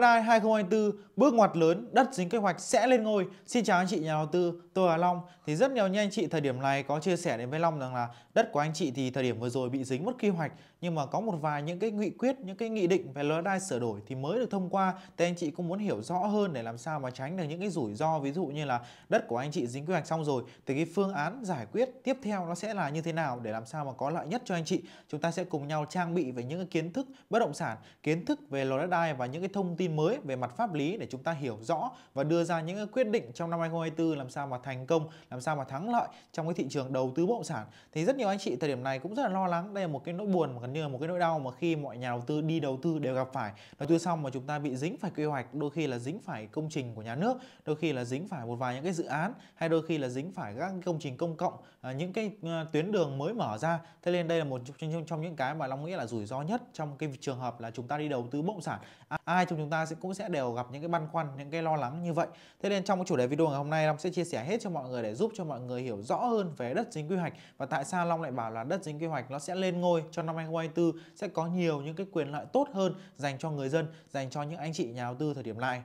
đai 2024 bước ngoặt lớn, đất dính kế hoạch sẽ lên ngôi. Xin chào anh chị nhà đầu tư, tôi là Long. Thì rất nhiều như anh chị thời điểm này có chia sẻ đến với Long rằng là đất của anh chị thì thời điểm vừa rồi bị dính mất quy hoạch nhưng mà có một vài những cái nghị quyết, những cái nghị định về lúa đai sửa đổi thì mới được thông qua. Thì anh chị cũng muốn hiểu rõ hơn để làm sao mà tránh được những cái rủi ro ví dụ như là đất của anh chị dính quy hoạch xong rồi thì cái phương án giải quyết tiếp theo nó sẽ là như thế nào để làm sao mà có lợi nhất cho anh chị. Chúng ta sẽ cùng nhau trang bị về những cái kiến thức bất động sản, kiến thức về đất đai và những cái thông thông tin mới về mặt pháp lý để chúng ta hiểu rõ và đưa ra những cái quyết định trong năm 2024 làm sao mà thành công, làm sao mà thắng lợi trong cái thị trường đầu tư bất động sản. Thì rất nhiều anh chị thời điểm này cũng rất là lo lắng, đây là một cái nỗi buồn gần như là một cái nỗi đau mà khi mọi nhà đầu tư đi đầu tư đều gặp phải. Đầu tư xong mà chúng ta bị dính phải quy hoạch, đôi khi là dính phải công trình của nhà nước, đôi khi là dính phải một vài những cái dự án hay đôi khi là dính phải các công trình công cộng, à, những cái ờ, tuyến đường mới mở ra. Thế nên đây là một trong những cái mà Long nghĩ là rủi ro nhất trong cái trường hợp là chúng ta đi đầu tư bất động sản. Ai trong chúng chúng ta sẽ cũng sẽ đều gặp những cái băn khoăn những cái lo lắng như vậy thế nên trong cái chủ đề video ngày hôm nay long sẽ chia sẻ hết cho mọi người để giúp cho mọi người hiểu rõ hơn về đất dính quy hoạch và tại sao long lại bảo là đất dính quy hoạch nó sẽ lên ngôi cho năm 2024 sẽ có nhiều những cái quyền lợi tốt hơn dành cho người dân dành cho những anh chị nhà đầu tư thời điểm này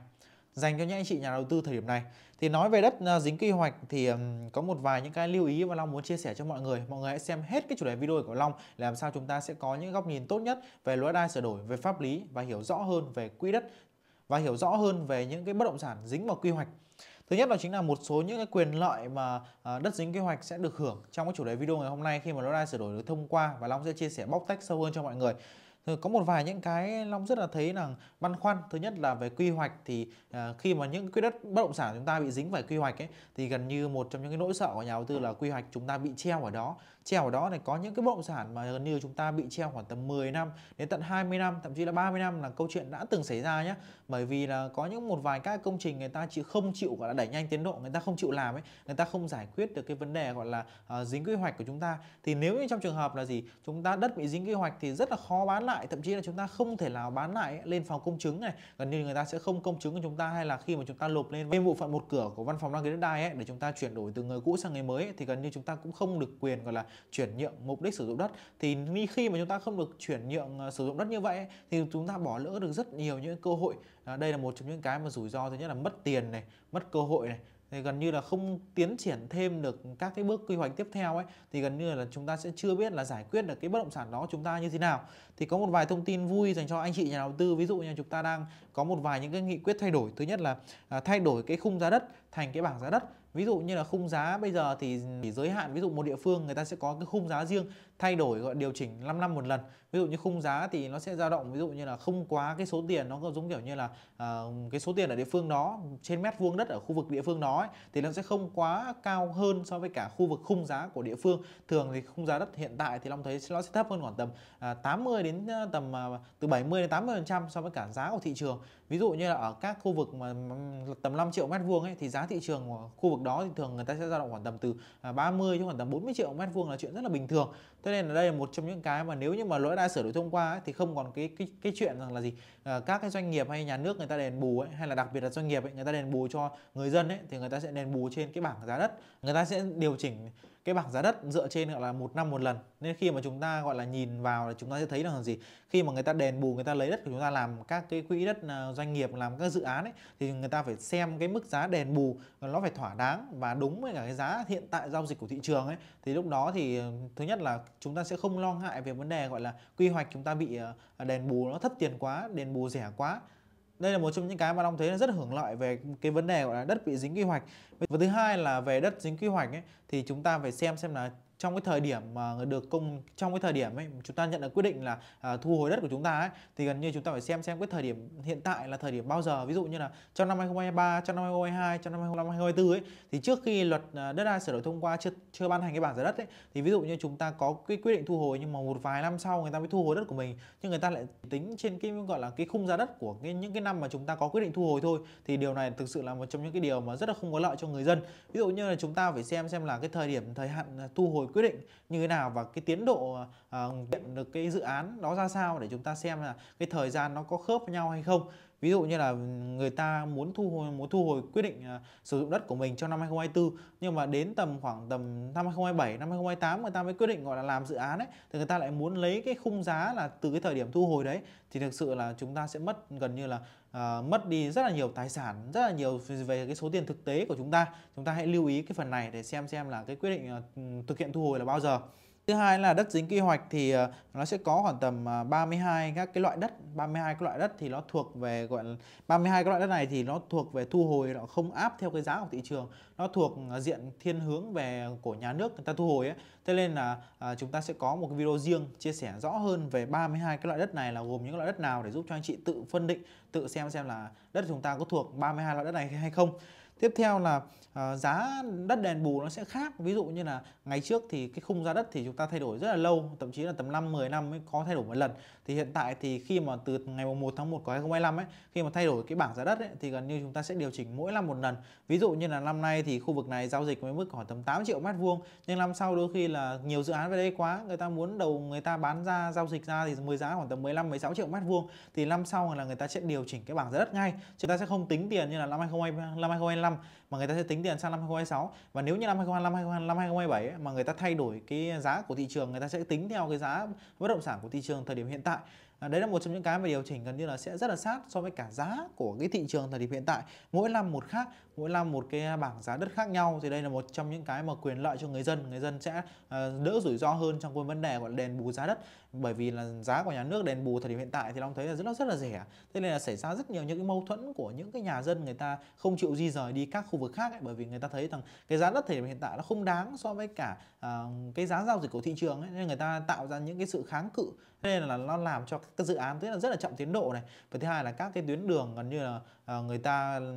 dành cho những anh chị nhà đầu tư thời điểm này thì nói về đất à, dính quy hoạch thì có một vài những cái lưu ý mà Long muốn chia sẻ cho mọi người mọi người hãy xem hết cái chủ đề video của Long làm sao chúng ta sẽ có những góc nhìn tốt nhất về lúa đai sửa đổi về pháp lý và hiểu rõ hơn về quỹ đất và hiểu rõ hơn về những cái bất động sản dính vào quy hoạch Thứ nhất đó chính là một số những cái quyền lợi mà à, đất dính quy hoạch sẽ được hưởng trong cái chủ đề video ngày hôm nay khi mà lúa đai sửa đổi được thông qua và Long sẽ chia sẻ bóc tách sâu hơn cho mọi người. Ờ, có một vài những cái Long rất là thấy là băn khoăn. Thứ nhất là về quy hoạch thì à, khi mà những quỹ đất bất động sản chúng ta bị dính phải quy hoạch ấy thì gần như một trong những cái nỗi sợ của nhà đầu tư ờ. là quy hoạch chúng ta bị treo ở đó. Treo ở đó này có những cái bất động sản mà gần như chúng ta bị treo khoảng tầm 10 năm đến tận 20 năm, thậm chí là 30 năm là câu chuyện đã từng xảy ra nhé. Bởi vì là có những một vài các công trình người ta chỉ không chịu gọi là đẩy nhanh tiến độ, người ta không chịu làm ấy, người ta không giải quyết được cái vấn đề gọi là uh, dính quy hoạch của chúng ta. Thì nếu như trong trường hợp là gì, chúng ta đất bị dính quy hoạch thì rất là khó bán lại lại thậm chí là chúng ta không thể nào bán lại lên phòng công chứng này gần như người ta sẽ không công chứng cho chúng ta hay là khi mà chúng ta nộp lên bên bộ phận một cửa của văn phòng đăng ký đất đai ấy, để chúng ta chuyển đổi từ người cũ sang người mới ấy, thì gần như chúng ta cũng không được quyền gọi là chuyển nhượng mục đích sử dụng đất thì khi mà chúng ta không được chuyển nhượng uh, sử dụng đất như vậy ấy, thì chúng ta bỏ lỡ được rất nhiều những cơ hội à, đây là một trong những cái mà rủi ro thứ nhất là mất tiền này mất cơ hội này thì gần như là không tiến triển thêm được các cái bước quy hoạch tiếp theo ấy thì gần như là chúng ta sẽ chưa biết là giải quyết được cái bất động sản đó chúng ta như thế nào thì có một vài thông tin vui dành cho anh chị nhà đầu tư ví dụ như chúng ta đang có một vài những cái nghị quyết thay đổi thứ nhất là à, thay đổi cái khung giá đất thành cái bảng giá đất ví dụ như là khung giá bây giờ thì, thì giới hạn ví dụ một địa phương người ta sẽ có cái khung giá riêng thay đổi gọi điều chỉnh 5 năm một lần ví dụ như khung giá thì nó sẽ dao động ví dụ như là không quá cái số tiền nó giống kiểu như là uh, cái số tiền ở địa phương đó trên mét vuông đất ở khu vực địa phương đó ấy, thì nó sẽ không quá cao hơn so với cả khu vực khung giá của địa phương thường thì khung giá đất hiện tại thì long thấy nó sẽ thấp hơn khoảng tầm uh, à, 80 đến ờ, tầm uh, từ 70 đến 80 phần trăm so với cả giá của thị trường ví dụ như là ở các khu vực mà tầm 5 triệu mét vuông ấy thì giá thị trường của khu vực vực đó thì thường người ta sẽ dao động khoảng tầm từ 30 à, đến khoảng tầm 40 triệu mét vuông là chuyện rất là bình thường thế nên là đây là một trong những cái mà nếu như mà lỗi đã sửa đổi thông qua ấy, thì không còn cái cái cái chuyện rằng là gì à, các cái doanh nghiệp hay nhà nước người ta đền bù ấy, hay là đặc biệt là doanh nghiệp ấy, người ta đền bù cho người dân ấy thì người ta sẽ đền bù trên cái bảng giá đất người ta sẽ điều chỉnh cái bảng giá đất dựa trên gọi là một năm một lần nên khi mà chúng ta gọi là nhìn vào là chúng ta sẽ thấy rằng là gì khi mà người ta đền bù người ta lấy đất của chúng ta làm các cái quỹ đất à, doanh nghiệp làm các dự án ấy thì người ta phải xem cái mức giá đền bù nó phải thỏa đáng và đúng với cả cái giá hiện tại giao dịch của thị trường ấy thì lúc đó thì ờ, thứ nhất là chúng ta sẽ không lo ngại về vấn đề gọi là quy hoạch chúng ta bị ờ, đền bù nó thấp tiền quá đền bù rẻ quá đây là một trong những cái mà long thấy là rất hưởng lợi về cái vấn đề gọi là đất bị dính quy hoạch và thứ hai là về đất dính quy hoạch ấy, thì chúng ta phải xem xem là trong cái thời điểm mà được công trong cái thời điểm ấy chúng ta nhận được quyết định là à, thu hồi đất của chúng ta ấy thì gần như chúng ta phải xem xem cái thời điểm hiện tại là thời điểm bao giờ ví dụ như là trong năm 2023 trong năm 2022 trong năm 2024 ấy thì trước khi luật à, đất đai sửa đổi thông qua chưa chưa ban hành cái bảng giá đất ấy thì ví dụ như chúng ta có cái quyết định thu hồi nhưng mà một vài năm sau người ta mới thu hồi đất của mình nhưng người ta lại tính trên cái gọi là cái khung giá đất của cái, những cái năm mà chúng ta có quyết định thu hồi thôi thì điều này thực sự là một trong những cái điều mà rất là không có lợi cho người dân ví dụ như là chúng ta phải xem xem là cái thời điểm thời hạn à, thu hồi quyết định như thế nào và cái tiến độ ờ, hiện được cái dự án đó ra sao để chúng ta xem là cái thời gian nó có khớp với nhau hay không ví dụ như là người ta muốn thu hồi muốn thu hồi quyết định à, sử dụng đất của mình trong năm 2024 nhưng mà đến tầm khoảng tầm năm 2027 năm 2028 người ta mới quyết định gọi là làm dự án ấy thì người ta lại muốn lấy cái khung giá là từ cái thời điểm thu hồi đấy thì thực sự là chúng ta sẽ mất gần như là uh, mất đi rất là nhiều tài sản rất là nhiều về cái số tiền thực tế của chúng ta chúng ta hãy lưu ý cái phần này để xem xem là cái quyết định uh, thực hiện thu hồi là bao giờ Thứ hai là đất dính quy hoạch thì ờ, nó sẽ có khoảng tầm 32 ờ, các cái loại đất, 32 các loại đất thì nó thuộc về gọi là 32 các loại đất này thì nó thuộc về thu hồi nó không áp theo cái giá của thị trường. Nó thuộc ờ, diện thiên hướng về của nhà nước người ta thu hồi ấy. Thế nên là chúng ta sẽ có một cái video riêng chia sẻ rõ hơn về 32 cái loại đất này là gồm những loại đất nào để giúp cho anh chị tự phân định, tự xem xem là đất chúng ta có thuộc 32 loại đất này hay không tiếp theo là uh, giá đất đền bù nó sẽ khác ví dụ như là ngày trước thì cái khung giá đất thì chúng ta thay đổi rất là lâu thậm chí là tầm 5 10 năm mới có thay đổi một lần thì hiện tại thì khi mà từ ngày 1 tháng 1 của 2025 ấy khi mà thay đổi cái bảng giá đất ấy, thì gần như chúng ta sẽ điều chỉnh mỗi năm một lần ví dụ như là năm nay thì khu vực này giao dịch với mức khoảng tầm 8 triệu mét vuông nhưng năm sau đôi khi là nhiều dự án về đây quá người ta muốn đầu người ta bán ra giao dịch ra thì mới giá khoảng tầm 15 16 triệu mét vuông thì năm sau là người ta sẽ điều chỉnh cái bảng giá đất ngay chúng ta sẽ không tính tiền như là năm 2020 năm 2025 2025 mà người ta sẽ tính tiền sang năm 2026 và nếu như năm 2025 2025 2027 mà người ta thay đổi cái giá của thị trường người ta sẽ tính theo cái giá bất động sản của thị trường thời điểm hiện tại à, đấy là một trong những cái mà điều chỉnh gần như là sẽ rất là sát so với cả giá của cái thị trường thời điểm hiện tại mỗi năm một khác mỗi năm một cái bảng giá đất khác nhau thì đây là một trong những cái mà quyền lợi cho người dân người dân sẽ à, đỡ rủi ro hơn trong cái vấn đề gọi là đền bù giá đất bởi vì là giá của nhà nước đền bù thời điểm hiện tại thì long thấy là rất là rất là rẻ thế nên là xảy ra rất nhiều những cái mâu thuẫn của những cái nhà dân người ta không chịu di rời đi các khu vực khác ấy, bởi vì người ta thấy rằng cái giá đất thời điểm hiện tại nó không đáng so với cả à, cái giá giao dịch của thị trường ấy, nên người ta tạo ra những cái sự kháng cự nên là nó làm cho các dự án thứ nhất là rất là chậm tiến độ này và thứ hai là các cái tuyến đường gần như là ờ, người ta ừ,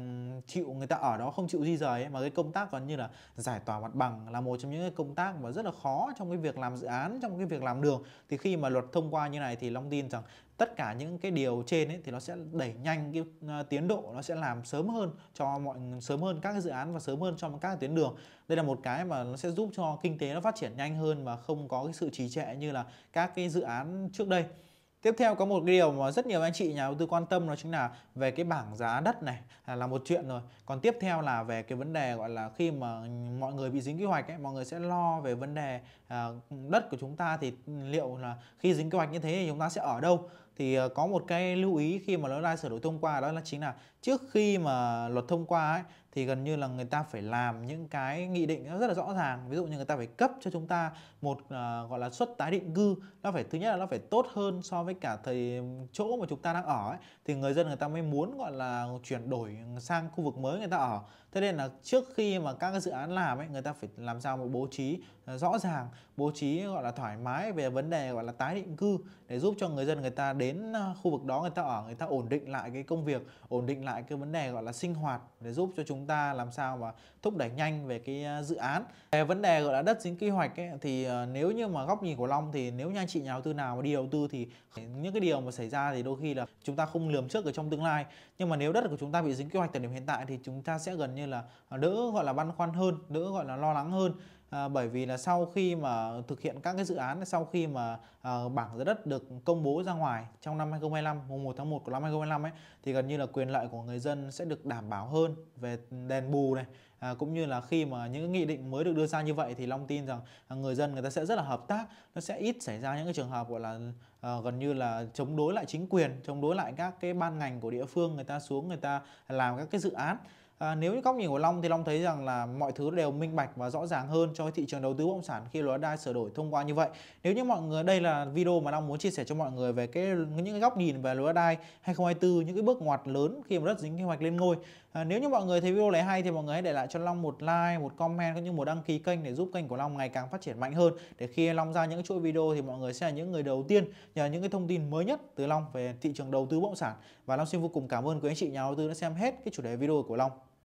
chịu người ta ở đó không chịu di rời ấy, mà cái công tác gần như là giải tỏa mặt bằng là một trong những cái công tác mà rất là khó trong cái việc làm dự án trong cái việc làm đường thì khi mà luật thông qua như này thì long tin rằng tất cả những cái điều trên ấy thì nó sẽ đẩy nhanh cái ờ, tiến độ nó sẽ làm sớm hơn cho mọi sớm hơn các cái dự án và sớm hơn cho các tuyến đường đây là một cái mà nó sẽ giúp cho kinh tế nó phát triển nhanh hơn mà không có cái sự trì trệ như là các cái dự án trước đây Tiếp theo có một cái điều mà rất nhiều anh chị nhà đầu tư quan tâm đó chính là về cái bảng giá đất này à, là một chuyện rồi. Còn tiếp theo là về cái vấn đề gọi là khi mà mọi người bị dính kế hoạch ấy, mọi người sẽ lo về vấn đề ờ, đất của chúng ta thì liệu là khi dính kế hoạch như thế thì chúng ta sẽ ở đâu? thì ờ, có một cái lưu ý khi mà luật ra sửa đổi thông qua đó là chính là trước khi mà luật thông qua ấy thì gần như là người ta phải làm những cái nghị định nó rất là rõ ràng ví dụ như người ta phải cấp cho chúng ta một uh, gọi là suất tái định cư nó phải thứ nhất là nó phải tốt hơn so với cả thời chỗ mà chúng ta đang ở ấy. thì người dân người ta mới muốn gọi là chuyển đổi sang khu vực mới người ta ở thế nên là trước khi mà các cái dự án làm ấy người ta phải làm sao một bố trí à, rõ ràng bố trí gọi là thoải mái về vấn đề gọi là tái định cư để giúp cho người dân người ta đến à, khu vực đó người ta ở người ta ổn định lại cái công việc ổn định lại cái vấn đề gọi là sinh hoạt để giúp cho chúng chúng ta làm sao mà thúc đẩy nhanh về cái à, dự án về vấn đề gọi là đất dính quy hoạch ấy, thì ờ, nếu như mà góc nhìn của Long thì nếu như anh chị nhà đầu tư nào mà đi đầu tư thì những cái điều mà xảy ra thì đôi khi là chúng ta không lường trước ở trong tương lai nhưng mà nếu đất của chúng ta bị dính quy hoạch tại điểm hiện tại thì chúng ta sẽ gần như là đỡ gọi là băn khoăn hơn đỡ gọi là lo lắng hơn à, bởi vì là sau khi mà thực hiện các cái dự án sau khi mà à, bảng giá đất được công bố ra ngoài trong năm 2025 mùng 1 tháng 1 của năm 2025 ấy thì gần như là quyền lợi của người dân sẽ được đảm bảo hơn về đền bù này à, cũng như là khi mà những nghị định mới được đưa ra như vậy thì long tin rằng à, người dân người ta sẽ rất là hợp tác nó sẽ ít xảy ra những cái trường hợp gọi là à, gần như là chống đối lại chính quyền chống đối lại các cái ban ngành của địa phương người ta xuống người ta làm các cái dự án À, nếu như góc nhìn của Long thì Long thấy rằng là mọi thứ đều minh bạch và rõ ràng hơn cho thị trường đầu tư bất động sản khi luật đai sửa đổi thông qua như vậy. Nếu như mọi người đây là video mà Long muốn chia sẻ cho mọi người về cái những cái góc nhìn về luật đất đai 2024 những cái bước ngoặt lớn khi mà đất dính kế hoạch lên ngôi. À, nếu như mọi người thấy video này hay thì mọi người hãy để lại cho Long một like, một comment cũng như một đăng ký kênh để giúp kênh của Long ngày càng phát triển mạnh hơn. Để khi Long ra những chuỗi video thì mọi người sẽ là những người đầu tiên nhờ những cái thông tin mới nhất từ Long về thị trường đầu tư bất động sản. Và Long xin vô cùng cảm ơn quý anh chị nhà đầu tư đã xem hết cái chủ đề video của Long.